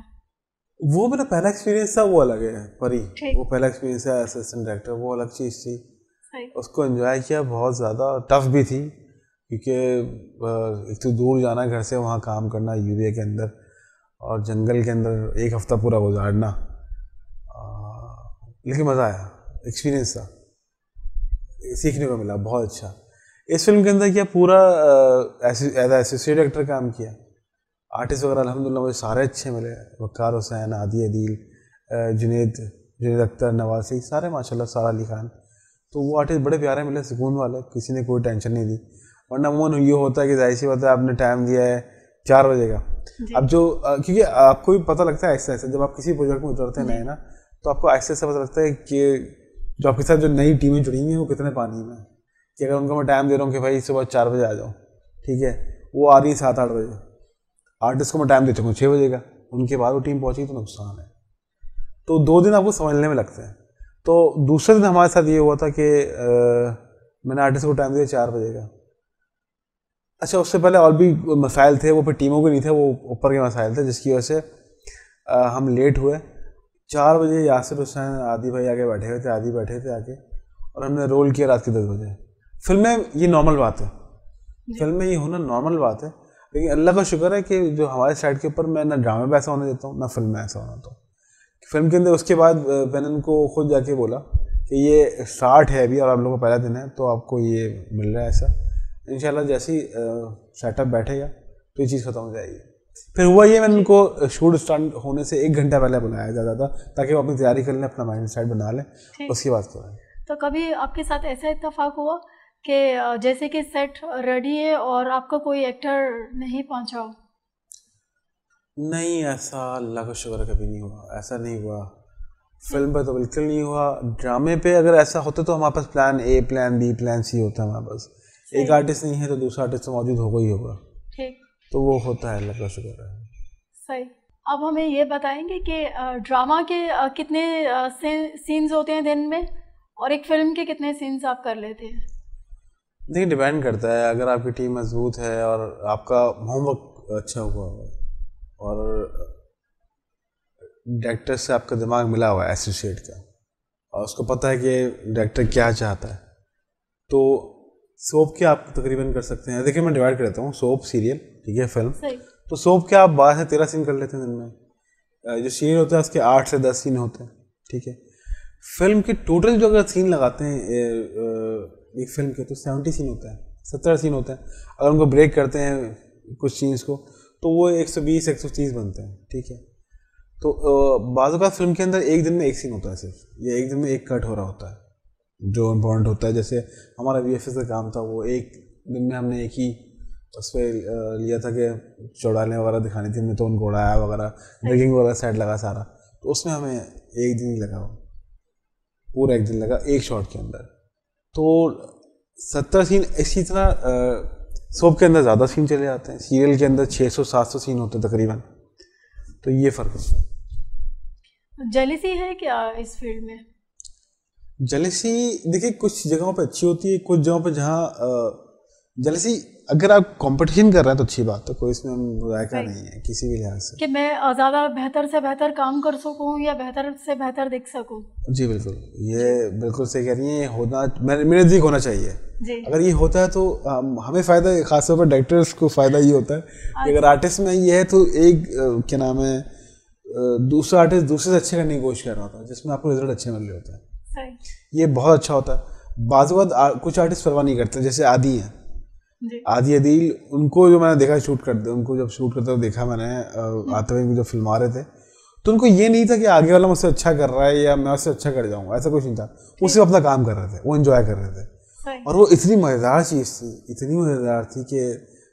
वो मेरा तो पहला एक्सपीरियंस था वो अलग है परी वो पहला एक्सपीरियंस था असिस्टेंट डायरेक्टर वो अलग चीज़ थी उसको एंजॉय किया बहुत ज़्यादा टफ भी थी क्योंकि एक तो दूर जाना घर से वहाँ काम करना यूरिया के अंदर और जंगल के अंदर एक हफ़्ता पूरा गुजारना लेकिन मज़ा आया एक्सपीरियंस था सीखने को मिला बहुत अच्छा इस फिल्म के अंदर क्या पूरा एज एसोसिएट एक्टर काम किया आर्टिस्ट वगैरह अलहमदिल्ला मुझे सारे अच्छे मिले वक्ार हुसैन आदि अदील जुनेद जुनेद अख्तर नवाज सही सारे माशाल्लाह सारा अली खान तो वो आर्टिस्ट बड़े प्यारे मिले सुकून वाले किसी ने कोई टेंशन नहीं दी वरना अमूमन ये होता है कि जाहिर सी बात है आपने टाइम दिया है चार बजे का अब जो क्योंकि आपको भी पता लगता है ऐसे ऐसे जब आप किसी प्रोजेक्ट में उतरते हैं नए ना तो आपको ऐसे ऐसे पता लगता है कि जो आपके साथ जो नई टीमें जुड़ी हुई हैं वो कितने पानी में कि अगर उनको मैं टाइम दे रहा हूँ कि भाई सुबह चार बजे आ जाओ ठीक है वो आ रही है सात आठ बजे आर्टिस्ट को मैं टाइम दे चुका हूँ छः बजे का उनके बाद वो टीम पहुँची तो नुकसान है तो दो दिन आपको समझने में लगते हैं तो दूसरे दिन हमारे साथ ये हुआ था कि आ, मैंने आर्टिस्ट को टाइम दिया चार बजे का अच्छा उससे पहले और भी मसाइल थे वो फिर टीमों के नहीं थे वो ऊपर के मसाइल थे जिसकी वजह से हम लेट हुए चार बजे यासिर हुसैन आदि भाई आगे बैठे हुए थे आदि बैठे थे आके और हमने रोल किया रात के दस बजे फिल्म में ये नॉर्मल बात है फिल्म में ये होना नॉर्मल बात है लेकिन अल्लाह का शुक्र है कि जो हमारे साइड के ऊपर मैं ना ड्रामे में ऐसा होने देता हूँ ना फिल्म में ऐसा होना देता हूँ फिल्म के अंदर उसके बाद मैंने उनको खुद जाके बोला कि ये स्टार्ट है अभी और आप लोगों का पहला दिन है तो आपको ये मिल रहा है ऐसा इन जैसे ही सेटअप बैठेगा तो ये चीज़ ख़त्म हो जाएगी फिर हुआ ये मैंने उनको शूट स्टार्ट होने से एक घंटा पहले बुलाया जाता था ताकि वो अपनी तैयारी कर लें अपना माइंड सेट बना लें उसके बाद करें तो कभी आपके साथ ऐसा इतफाक हुआ कि जैसे कि सेट रेडी है और आपका कोई एक्टर नहीं पहुंचा हो नहीं ऐसा अल्लाह का शुक्र कभी नहीं हुआ ऐसा नहीं हुआ हम्म। फिल्म पर तो बिल्कुल नहीं हुआ ड्रामे पे अगर ऐसा होता तो हमारे पास plan A plan B plan C होता हमारे पास एक आर्टिस्ट नहीं है तो दूसरा आर्टिस्ट तो मौजूद होगा ही होगा ठीक तो वो होता है अल्लाह का शुक्र है सही अब हमें ये बताएंगे कि ड्रामा के कितने सीन्स होते हैं दिन में और एक फिल्म के कितने सीन्स आप कर लेते हैं देखिए डिपेंड करता है अगर आपकी टीम मजबूत है और आपका होमवर्क अच्छा हुआ है और डायरेक्टर से आपका दिमाग मिला हुआ है एसोसिएट का और उसको पता है कि डायरेक्टर क्या चाहता है तो सोप के आप तकरीबन कर सकते हैं देखिए मैं डिवाइड करता हूँ सोप सीरियल ठीक है फिल्म तो सोप के आप बारह से तेरह सीन कर लेते हैं दिन में जो सीरियल होता है उसके आठ से दस सीन होते हैं ठीक है फिल्म के टोटल जो अगर सीन लगाते हैं एक फिल्म के तो सेवेंटी सीन होता है सत्तर सीन होता है अगर उनको ब्रेक करते हैं कुछ सीन्स को तो वो एक सौ बीस एक सौ तीस बनते हैं ठीक है तो बाजू का फिल्म के अंदर एक दिन में एक सीन होता है सिर्फ या एक दिन में एक कट हो रहा होता है जो इम्पोर्टेंट होता है जैसे हमारा वी का काम था वो एक दिन में हमने एक ही उस पर लिया था कि चौड़ाने वगैरह दिखानी थी हमने तो उनको उड़ाया वगैरह ड्रिगिंग वगैरह सेट लगा सारा तो उसमें हमें एक दिन ही लगा पूरा एक दिन लगा एक शॉट के अंदर तो सत्तर सीन इसी तरह सोप के अंदर ज़्यादा सीन चले जाते हैं सीरियल के अंदर 600-700 सीन होते हैं तकरीबन तो ये फ़र्क है जलेसी है क्या इस फील्ड में जलेसी देखिए कुछ जगहों पे अच्छी होती है कुछ जगहों पे जहाँ जलेसी अगर आप कंपटीशन कर रहे हैं तो अच्छी बात तो कोई इसमें नहीं है किसी भी लिहाज से कि मैं ज़्यादा बेहतर से बेहतर काम कर सकूं या बेहतर से बेहतर दिख सकूं जी बिल्कुल ये बिल्कुल सही कह रही है होना मेरे नज़दीक होना चाहिए जी अगर ये होता है तो हमें फ़ायदा खासतौर पर डायरेक्टर्स को फ़ायदा ये होता है अगर आर्टिस्ट अच्छा। में ये है तो एक क्या नाम है दूसरा आर्टिस्ट दूसरे से अच्छे करने की कोशिश कर रहा होता है जिसमें आपको रिजल्ट अच्छे मिल रहे होते हैं ये बहुत अच्छा होता है बाजू कुछ आर्टिस्ट परवाह नहीं करते जैसे आदि हैं आदि अदील उनको जो मैंने देखा शूट करते उनको जब शूट करते हुए देखा मैंने आते हुए जो आ रहे थे तो उनको ये नहीं था कि आगे वाला मुझसे अच्छा कर रहा है या मैं उससे अच्छा कर जाऊंगा ऐसा कुछ नहीं था वो सिर्फ अपना काम कर रहे थे वो इन्जॉय कर रहे थे और वो इतनी मज़ेदार चीज़ थी इतनी मज़ेदार थी कि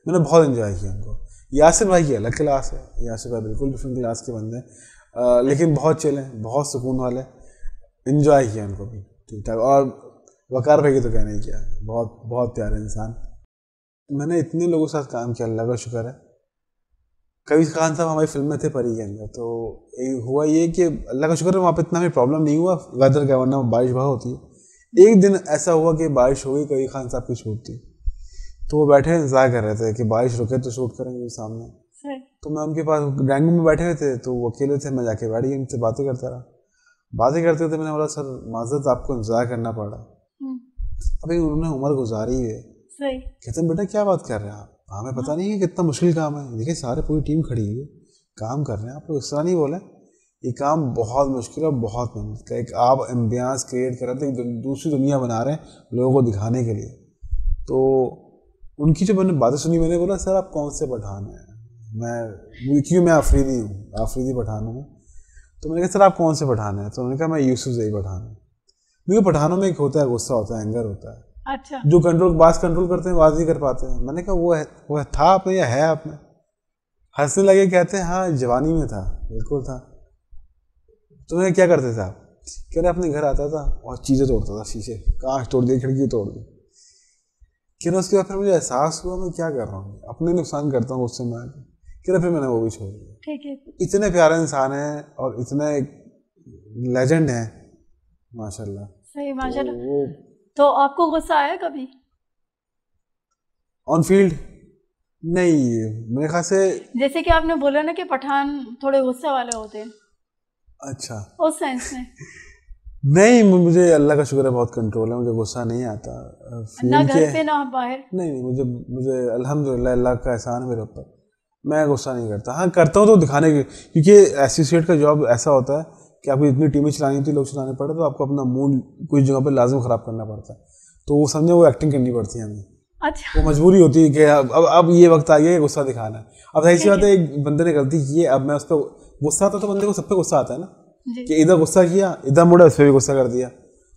मैंने बहुत इन्जॉय किया उनको यासिर भाई की अलग क्लास है यासिर भाई बिल्कुल डिफरेंट क्लास के बंदे हैं लेकिन बहुत चले बहुत सुकून वाले इन्जॉय किया उनको भी ठीक ठाक और वकार भाई की तो कहना ही क्या बहुत बहुत प्यारे इंसान मैंने इतने लोगों के साथ काम किया अल्लाह का शुक्र है कभी खान साहब हमारी फिल्म में थे परी के अंदर तो एक हुआ ये कि अल्लाह का शुक्र है वहाँ पर इतना भी प्रॉब्लम नहीं हुआ वेदर का वरना बारिश बहुत होती है एक दिन ऐसा हुआ कि बारिश हो गई कभी खान साहब की शूट थी तो वो बैठे इंतजार कर रहे थे कि बारिश रुके तो शूट करेंगे सामने तो मैं उनके पास रूम में बैठे हुए थे तो वो अकेले थे मैं जाके बैठ गई उनसे बातें करता रहा बातें करते हुए मैंने बोला सर माजरत आपको इंतजार करना पड़ा हम्म। अभी उन्होंने उम्र गुजारी है कहते बेटा क्या बात कर रहे हैं आप हमें हाँ, पता हाँ। नहीं है कितना मुश्किल काम है देखिए सारे पूरी टीम खड़ी हुई काम कर रहे हैं आप लोग इस तरह नहीं बोले ये काम बहुत मुश्किल और बहुत मेहनत का एक आप एम्बियांस क्रिएट कर रहे थे तो दूसरी दुनिया बना रहे हैं लोगों को दिखाने के लिए तो उनकी जो मैंने बातें सुनी मैंने बोला सर आप कौन से पठान हैं मैं क्यों मैं आफरीदी हूँ आफरीदी पठान हूँ तो मैंने कहा सर आप कौन से पठान हैं तो उन्होंने कहा मैं यूसुफ जई पठान हूँ क्योंकि पठानों में एक होता है गुस्सा होता है एंगर होता है अच्छा जो कंट्रोल बास कंट्रोल करते हैं बाज नहीं कर पाते हैं मैंने कहा वो है वो है, था आप में या है आप में हंसने लगे कहते हैं हाँ जवानी में था बिल्कुल था तुम्हें तो क्या करते थे आप कह रहे अपने घर आता था और चीज़ें तोड़ता था शीशे कांच तोड़ दिए खिड़की तोड़ दी कह उसके बाद फिर मुझे एहसास हुआ मैं क्या कर रहा हूँ अपने नुकसान करता हूँ उससे मैं कह रहा फिर मैंने वो भी छोड़ दिया इतने प्यारे इंसान हैं और इतने लेजेंड हैं माशाल्लाह सही माशाल्लाह तो तो आपको गुस्सा आया कभी ऑन फील्ड नहीं मेरे ख्याल से जैसे कि आपने बोला ना कि पठान थोड़े गुस्से वाले होते हैं अच्छा उस सेंस में नहीं मुझे अल्लाह का शुक्र है बहुत कंट्रोल है मुझे गुस्सा नहीं आता ना घर पे ना बाहर नहीं नहीं मुझे मुझे अल्हम्दुलिल्लाह अल्लाह का एहसान है मेरे ऊपर मैं गुस्सा नहीं करता हाँ करता हूँ तो दिखाने के क्योंकि एसोसिएट का जॉब ऐसा होता है कि आपको इतनी टीमें चलानी थी लोग चलाने पड़े तो आपको अपना मूड कुछ जगह पर लाजम ख़राब करना पड़ता है तो वो समझे वो एक्टिंग करनी पड़ती है हमें अच्छा वो मजबूरी होती है कि अब अब, ये वक्त आ गया गुस्सा दिखाना है अब ऐसी बात है एक बंदे ने गलती की है अब मैं उस पर गुस्सा आता तो बंदे को सब पे गुस्सा आता है ना कि इधर गुस्सा किया इधर मुड़ा उस पर भी गुस्सा कर दिया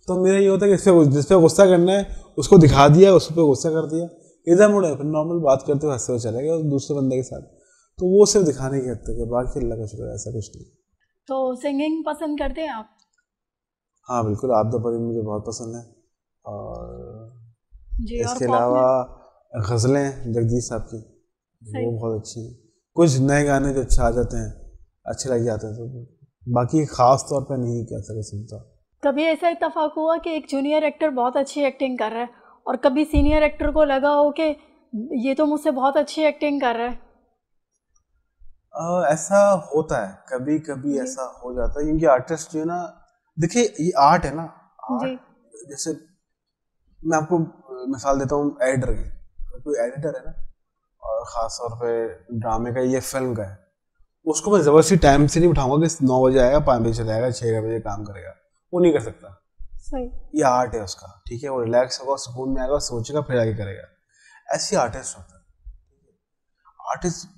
तो मेरा ये होता है कि इस पर जिस पर गुस्सा करना है उसको दिखा दिया उस पर गुस्सा कर दिया इधर मुड़ा फिर नॉर्मल बात करते हुए हंसते हुए चले गए दूसरे बंदे के साथ तो वो सिर्फ दिखाने की हद तक है बाकी अल्लाह का शुक्र ऐसा कुछ नहीं तो सिंगिंग पसंद करते हैं आप हाँ बिल्कुल आप दो परी मुझे बहुत पसंद है और जी इसके अलावा गज़लें जगदीश साहब की वो बहुत अच्छी हैं कुछ नए गाने जो अच्छे आ जाते हैं अच्छे लग जाते हैं तो बाकी ख़ास तौर पे नहीं कह सके सुनता कभी ऐसा इतफाक हुआ कि एक जूनियर एक्टर बहुत अच्छी एक्टिंग कर रहा है और कभी सीनियर एक्टर को लगा हो कि ये तो मुझसे बहुत अच्छी एक्टिंग कर रहा है आ, ऐसा होता है कभी कभी ऐसा हो जाता है क्योंकि आर्टिस्ट जो है ना देखिए ये आर्ट है ना आर्ट जैसे मैं आपको मिसाल देता हूँ एडिटर की कोई एडिटर है ना और ख़ास तौर पे ड्रामे का ये फिल्म का है उसको मैं ज़बरदस्ती टाइम से नहीं उठाऊंगा कि नौ बजे आएगा पाँच बजे चलाएगा छः बजे काम करेगा वो नहीं कर सकता सही ये आर्ट है उसका ठीक है वो रिलैक्स होगा सुकून में आएगा सोचेगा फिर आगे करेगा ऐसे आर्टिस्ट होता है आर्टिस्ट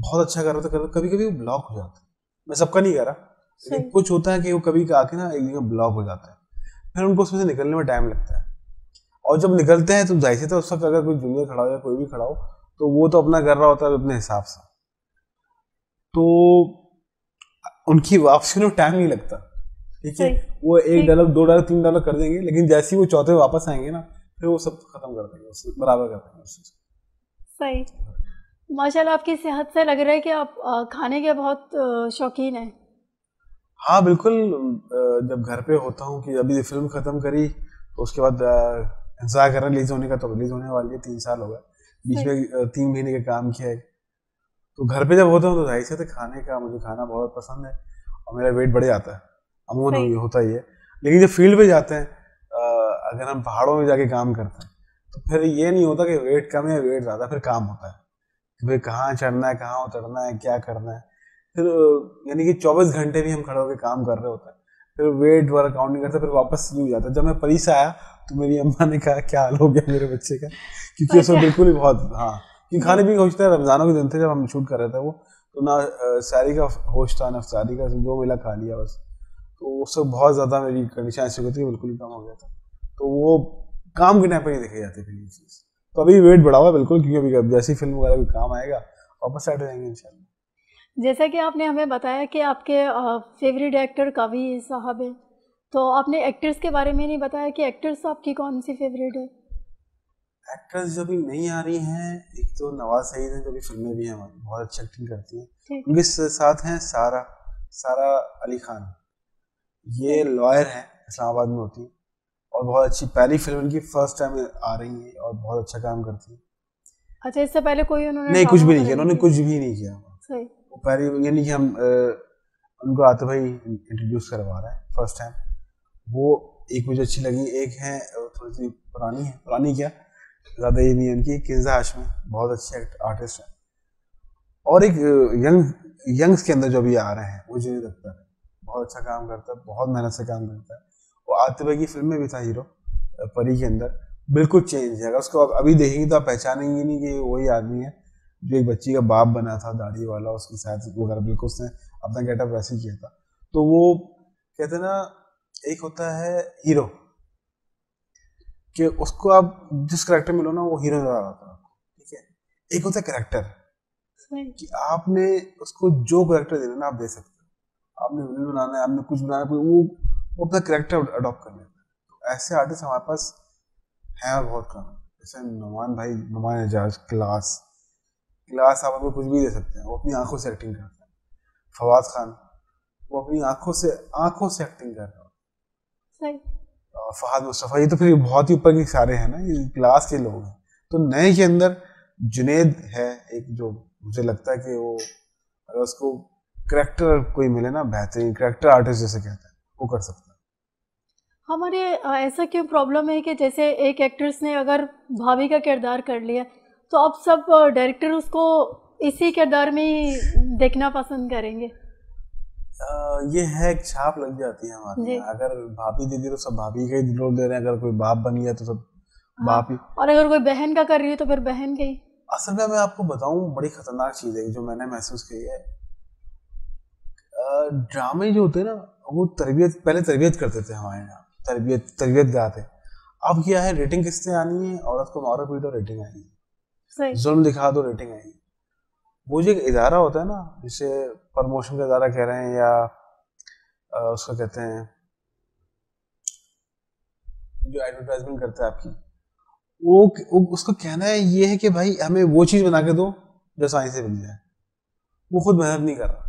बहुत अच्छा कर रहा था कर रहा कभी कभी वो ब्लॉक हो जाता है मैं सबका नहीं कह रहा लेकिन कुछ होता है कि वो कभी आके ना एक जगह ब्लॉक हो जाता है फिर उनको उसमें से निकलने में टाइम लगता है और जब निकलते हैं तो जाहिर से तो वक्त अगर कोई जूनियर खड़ा हो या कोई भी खड़ा हो तो वो तो अपना कर रहा होता है अपने हिसाब से तो उनकी वापसी में टाइम नहीं लगता ठीक है वो एक डॉलर दो डॉलर तीन डॉलर कर देंगे लेकिन जैसे ही वो चौथे वापस आएंगे ना फिर वो सब खत्म कर देंगे बराबर कर देंगे सही माशाल्लाह आपकी सेहत से लग रहा है कि आप खाने के बहुत शौकीन हैं हाँ बिल्कुल जब घर पे होता हूँ कि अभी फिल्म ख़त्म करी तो उसके बाद इंतजार कर रहा रिलीज होने का तो रिलीज होने वाली है तीन साल गए बीच में तीन महीने का काम किया है तो घर पे जब होता हूँ तो जाहिर से खाने का मुझे खाना बहुत पसंद है और मेरा वेट बढ़ जाता है अमूमन होता ही है लेकिन जब फील्ड पे जाते हैं अगर हम पहाड़ों में जाके काम करते हैं तो फिर ये नहीं होता कि वेट कम है वेट ज़्यादा फिर काम होता है कि भाई कहाँ चढ़ना है कहाँ उतरना है क्या करना है फिर यानी कि चौबीस घंटे भी हम खड़े होकर काम कर रहे होते हैं फिर वेट काउंट नहीं करते फिर वापस हो जाता जब मैं से आया तो मेरी अम्मा ने कहा क्या हाल हो गया मेरे बच्चे का क्योंकि उसमें अच्छा। बिल्कुल ही बहुत हाँ क्योंकि खाने पीने का होश था रमजानों के दिन थे जब हम शूट कर रहे थे वो तो ना सारी का होश था ना सारी का जो मिला खा लिया बस तो उस वक्त बहुत ज़्यादा मेरी कंडीशन ऐसी होती थी बिल्कुल ही कम हो गया था तो वो काम के टाइम पर ही देखी जाती थी ये चीज़ तो अभी वेट बढ़ा हुआ बिल्कुल क्योंकि अभी जैसी फिल्म वगैरह भी काम आएगा वापस सेट हो जाएंगे इंशाल्लाह जैसा कि आपने हमें बताया कि आपके फेवरेट एक्टर कवि साहब हैं तो आपने एक्टर्स के बारे में नहीं बताया कि एक्टर्स आपकी कौन सी फेवरेट है एक्ट्रेस जो अभी नई आ रही हैं एक तो नवाज सईद हैं जो भी फिल्में भी हैं बहुत अच्छी एक्टिंग करती हैं उनके साथ हैं सारा सारा अली खान ये लॉयर हैं इस्लामाबाद में होती हैं और बहुत अच्छी पहली फिल्म उनकी फर्स्ट टाइम आ रही है और बहुत अच्छा काम करती है अच्छा इससे पहले कोई उन्होंने नहीं कुछ भी नहीं किया उन्होंने कुछ भी नहीं किया वो पहली यानी कि हम उनको आते भाई इंट्रोड्यूस करवा रहा है फर्स्ट टाइम वो एक मुझे अच्छी लगी एक है थोड़ी सी पुरानी है पुरानी क्या ज़्यादा ये नहीं है उनकी किजा आशमी बहुत अच्छे आर्टिस्ट हैं और एक यंग यंग्स के अंदर जो भी आ रहे हैं वो जो लगता है बहुत अच्छा काम करता है बहुत मेहनत से काम करता है वो आतिफ की फिल्म में भी था हीरो परी के अंदर बिल्कुल चेंज है अगर उसको अभी देखेंगे तो आप पहचानेंगे नहीं कि वही आदमी है जो एक बच्ची का बाप बना था दाढ़ी वाला उसके साथ वगैरह बिल्कुल उसने अपना गेटअप वैसे ही किया था तो वो कहते ना एक होता है हीरो कि उसको आप जिस करेक्टर मिलो ना वो हीरो नजर आ रहा था आपको ठीक है एक होता है करेक्टर हम्म। कि आपने उसको जो करेक्टर देना ना आप दे सकते हो आपने विलन बनाना है आपने कुछ बनाना है वो वो अपना करेक्टर अडोप्ट कर लेता है तो ऐसे आर्टिस्ट हमारे पास हैं और बहुत कम जैसे नुमान भाई नुमान एजाज क्लास क्लास आप उनको कुछ भी दे सकते हैं वो अपनी आंखों से एक्टिंग करता है फवाद खान वो अपनी आंखों से आंखों से एक्टिंग कर रहा है फहद मुस्तफ़ा ये तो फिर बहुत ही ऊपर के सारे हैं ना ये क्लास के लोग हैं तो नए के अंदर जुनेद है एक जो मुझे लगता है कि वो अगर उसको करेक्टर कोई मिले ना बेहतरीन करेक्टर आर्टिस्ट जैसे कहते हैं वो कर सकते हमारे ऐसा क्यों प्रॉब्लम है कि जैसे एक एक्ट्रेस ने अगर भाभी का किरदार कर लिया तो अब सब डायरेक्टर उसको इसी किरदार में ही देखना पसंद करेंगे ये है एक छाप लग जाती है हमारे अगर भाभी दीदी तो सब भाभी का ही रोल दे रहे हैं अगर कोई बाप बन गया तो सब हाँ। बाप ही और अगर कोई बहन का कर रही है तो फिर बहन का ही असल में मैं आपको बताऊं बड़ी खतरनाक चीज है जो मैंने महसूस की है ड्रामे जो होते हैं ना वो तरबियत पहले तरबियत करते थे हमारे यहाँ तरबियत तरबियत गाह है अब क्या है रेटिंग किससे आनी है औरत को मारो पीटो रेटिंग आई जुल्म दिखा दो रेटिंग आई वो जो एक इदारा होता है ना जिसे प्रमोशन का इदारा कह रहे हैं या उसका कहते हैं जो एडवर्टाइजमेंट करते हैं आपकी वो, वो उसका कहना है ये है कि भाई हमें वो चीज़ बना के दो जो साइंस से मिल जाए वो खुद मेहनत नहीं कर रहा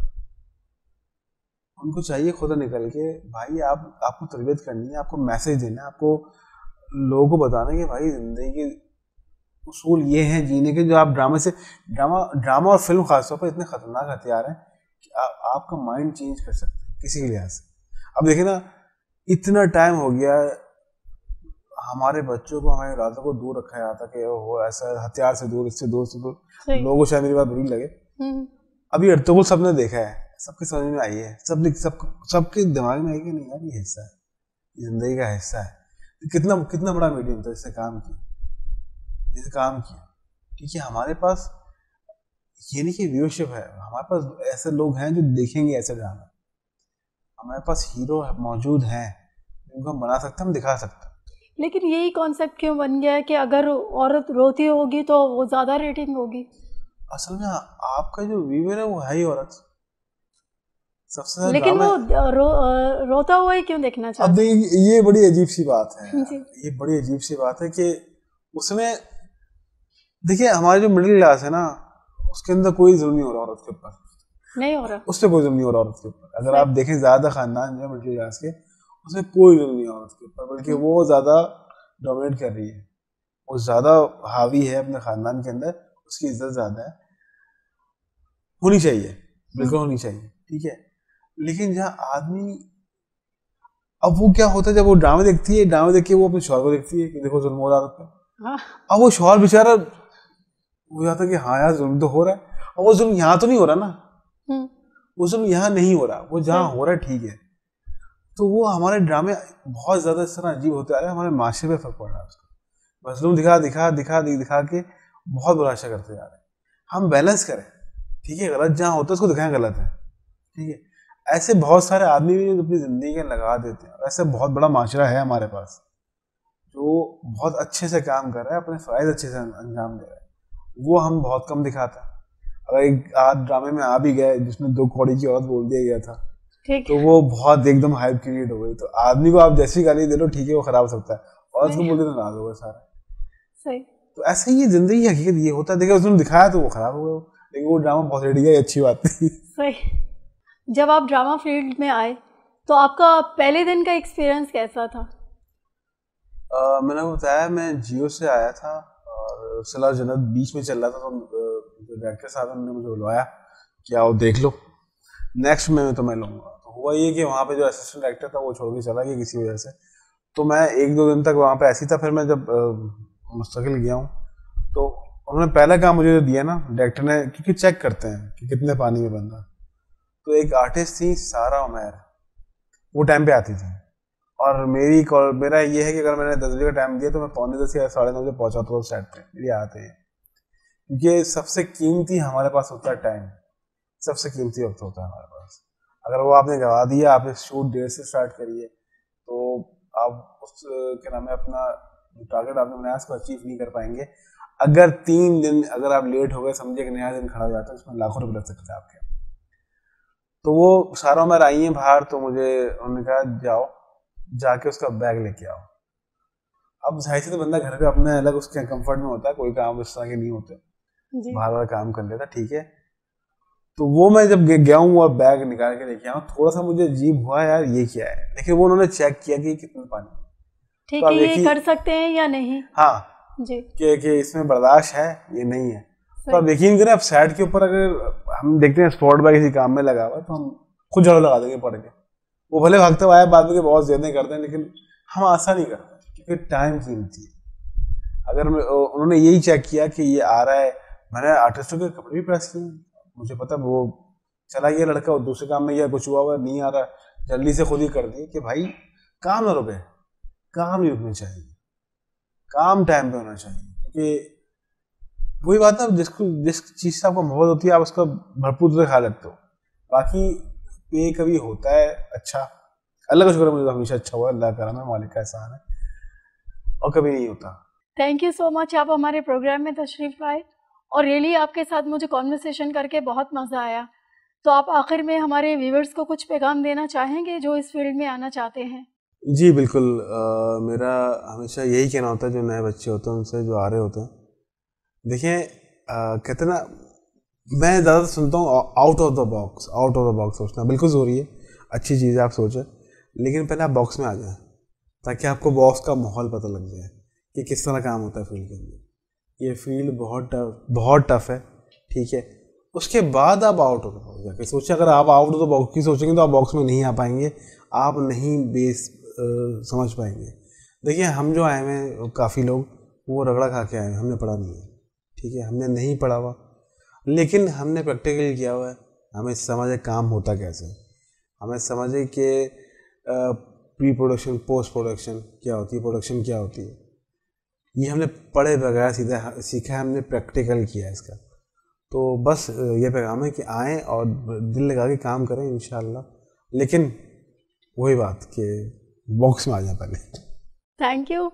उनको चाहिए खुदा निकल के भाई आप आपको तरबियत करनी है आपको मैसेज देना है आपको लोगों को बताना कि भाई जिंदगी के उसूल ये हैं जीने के जो आप ड्रामे से ड्रामा ड्रामा और फिल्म खासतौर पर इतने ख़तरनाक हथियार हैं कि आ, आपका माइंड चेंज कर सकते हैं किसी के लिहाज से अब देखिए ना इतना टाइम हो गया हमारे बच्चों को हमारे रातों को दूर रखा जाता कि वो ऐसा हथियार से दूर इससे दूर से दूर लोगों को शायद मेरी बात बुरी लगे हम्म। अभी अर्तुगुल सबने देखा है सबके समझ में आई है सब सब सबके दिमाग में आई कि नहीं यार ये हिस्सा है ये जिंदगी का हिस्सा है तो कितना कितना बड़ा मीडियम था इससे काम किया जिससे काम किया ठीक है हमारे पास ये नहीं कि व्यूशिप है हमारे पास ऐसे लोग हैं जो देखेंगे ऐसे ड्रामा हमारे पास हीरो है, मौजूद हैं जिनको हम बना सकते हम दिखा सकते लेकिन यही कॉन्सेप्ट क्यों बन गया है कि अगर औरत रोती होगी तो वो ज़्यादा रेटिंग होगी असल में आपका जो व्यूवर है वो है ही औरत सबसे लेकिन वो रो, रोता हुआ ही क्यों देखना चाहते अब देखिए ये बड़ी अजीब सी बात है ये बड़ी अजीब सी बात है कि उसमें देखिए हमारे जो मिडिल क्लास है ना उसके अंदर कोई जुर्म नहीं हो रहा औरत के ऊपर नहीं हो रहा उससे कोई जुर्म नहीं हो रहा औरत के ऊपर अगर आप देखें ज्यादा खानदान जो मिडिल क्लास के उसमें कोई जुर्म नहीं औरत के ऊपर बल्कि वो ज्यादा डोमिनेट कर रही है वो ज्यादा हावी है अपने खानदान के अंदर उसकी इज्जत ज्यादा है होनी चाहिए बिल्कुल होनी चाहिए ठीक है लेकिन जहाँ आदमी अब वो क्या होता है जब वो ड्रामे देखती है ड्रामे देख के वो अपने शोहर को देखती है कि देखो जुल्म हो रहा था हाँ। अब वो शोहर बेचारा हो जाता है कि हाँ यार जुल्म तो हो रहा है और वो जुल्म यहाँ तो नहीं हो रहा ना हम्म। वो जुल्म यहाँ नहीं हो रहा वो जहाँ हाँ। हो रहा है ठीक है तो वो हमारे ड्रामे बहुत ज्यादा इस तरह अजीब होते आ रहे हैं हमारे माशरे पर फर्क पड़ रहा है उसका मजलूम दिखा दिखा दिखा दिखा के बहुत बुरा करते जा रहे हैं हम बैलेंस करें ठीक है गलत जहाँ होता है उसको दिखाएं गलत है ठीक है ऐसे बहुत सारे आदमी भी अपनी ज़िंदगी के लगा देते हैं ऐसे बहुत बड़ा माशरा है हमारे पास जो बहुत अच्छे से काम कर रहा है अपने फ़ायदे अच्छे से अंजाम दे रहा है वो हम बहुत कम दिखाते हैं अगर एक आज ड्रामे में आ भी गए जिसमें दो कौड़ी की औरत बोल दिया गया था तो वो बहुत एकदम हाइप क्रिएट हो गई तो आदमी को आप जैसी गाली दे लो ठीक है वो खराब हो सकता है और उसको बोल देते तो हो गए सारा सही तो ऐसे ही जिंदगी हकीकत ये होता है देखिए उसने दिखाया तो वो खराब हो गया लेकिन वो ड्रामा पॉजिटिव है अच्छी बात थी सही जब आप ड्रामा फील्ड में आए तो आपका पहले दिन का एक्सपीरियंस कैसा था आ, मैंने बताया मैं जियो से आया था और सलाह जन्नत बीच में चल रहा था तो डायरेक्टर साहब ने मुझे बुलवाया कि आओ देख लो नेक्स्ट में तो मैं लूँगा तो हुआ ये कि वहाँ पे जो असिस्टेंट डायरेक्टर था वो छोड़ के चला गया किसी वजह से तो मैं एक दो दिन तक वहाँ पे ऐसी था फिर मैं जब मुस्तकिल गया हूँ तो उन्होंने पहला काम मुझे जो दिया ना डायरेक्टर ने क्योंकि चेक करते हैं कि कितने पानी में बंदा तो एक आर्टिस्ट थी सारा उमेर वो टाइम पे आती थी और मेरी कॉल मेरा ये है कि अगर मैंने दस बजे का टाइम दिया तो मैं पौने दस या साढ़े नौ बजे पहुंचा हूँ सेट पे मेरी आते हैं क्योंकि सबसे कीमती हमारे पास होता है टाइम सबसे कीमती वक्त होता है हमारे पास अगर वो आपने गवा दिया आपने शूट डेढ़ से स्टार्ट करिए तो आप उस क्या नाम है अपना जो टारगेट आपने बनाया उसको अचीव नहीं कर पाएंगे अगर तीन दिन अगर आप लेट हो गए समझिए कि नया दिन खड़ा हो जाता है उसमें लाखों रुपये लग सकते हैं आपके तो वो सारा उमर आई हैं बाहर तो मुझे उन्होंने कहा जाओ जाके उसका बैग लेके आओ अब जाहिर से तो बंदा घर पे अपने अलग उसके कंफर्ट में होता है कोई काम इस तरह के नहीं होते बाहर बार काम कर लेता ठीक है तो वो मैं जब गया हूँ और बैग निकाल के लेके आऊँ थोड़ा सा मुझे अजीब हुआ यार ये क्या है लेकिन वो उन्होंने चेक किया कि कितना पानी ठीक तो है तो ये कर सकते हैं या नहीं हाँ जी के, के इसमें बर्दाश्त है ये नहीं है तो आप यकीन करें अब साइड के ऊपर अगर हम देखते हैं स्पॉट बाय किसी काम में लगा हुआ तो हम खुद झाड़ू लगा देंगे पढ़ के वो भले भागते हुए आए बाद में बहुत ज्यादा करते हैं लेकिन हम नहीं करते क्योंकि टाइम कीमती है अगर उन्होंने यही चेक किया कि ये आ रहा है मैंने आर्टिस्टों के कपड़े भी प्रेस किए मुझे पता वो चला गया लड़का और दूसरे काम में या कुछ हुआ हुआ नहीं आ रहा जल्दी से खुद ही कर दिए कि भाई काम ना रुके काम नहीं रुकना चाहिए काम टाइम पे होना चाहिए क्योंकि वही बात ना जिसको जिस चीज़ से आपको मोहब्बत होती है आप उसका भरपूर से ख्याल रखते हो बाकी पे कभी होता है अच्छा अल्लाह का शुक्र मुझे तो हमेशा अच्छा हुआ अल्लाह का ना मालिक का एहसान है और कभी नहीं होता थैंक यू सो मच आप हमारे प्रोग्राम में तशरीफ लाए और रियली आपके साथ मुझे कॉन्वर्सेशन करके बहुत मज़ा आया तो आप आखिर में हमारे व्यूवर्स को कुछ पैगाम देना चाहेंगे जो इस फील्ड में आना चाहते हैं जी बिल्कुल आ, मेरा हमेशा यही कहना होता है जो नए बच्चे होते हैं उनसे जो आ रहे होते हैं देखिए कहते ना मैं ज़्यादा सुनता हूँ out of the box out of the box सोचना बिल्कुल ज़रूरी है अच्छी चीज़ है आप सोचें लेकिन पहले आप बॉक्स में आ जाए ताकि आपको बॉक्स का माहौल पता लग जाए कि किस तरह काम होता है फील्ड के अंदर ये फील्ड बहुत टफ बहुत टफ है ठीक है उसके बाद आप आउट ऑफ द बॉक्स जाकर सोचिए अगर आप आउट ऑफ द बॉक्स की सोचेंगे तो आप बॉक्स में नहीं आ पाएंगे आप नहीं बेस आ, समझ पाएंगे देखिए हम जो आए हैं काफ़ी लोग वो रगड़ा खा के आए हैं हमने पढ़ा नहीं है ठीक है हमने नहीं पढ़ा हुआ लेकिन हमने प्रैक्टिकल किया हुआ है हमें समझ है काम होता कैसे हमें समझ है कि प्री प्रोडक्शन पोस्ट प्रोडक्शन क्या होती है प्रोडक्शन क्या होती है ये हमने पढ़े बगैर सीधा सीखा है हमने प्रैक्टिकल किया है इसका तो बस ये पैगाम है कि आएँ और दिल लगा के काम करें इन लेकिन वही बात कि बॉक्स में आ जाए पहले थैंक यू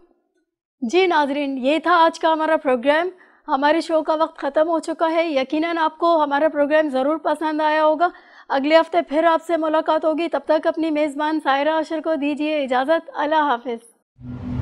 जी नाजरीन ये था आज का हमारा प्रोग्राम हमारे शो का वक्त ख़त्म हो चुका है यकीनन आपको हमारा प्रोग्राम ज़रूर पसंद आया होगा अगले हफ्ते फिर आपसे मुलाकात होगी तब तक अपनी मेज़बान सायरा अशर को दीजिए इजाज़त अल्लाह हाफिज़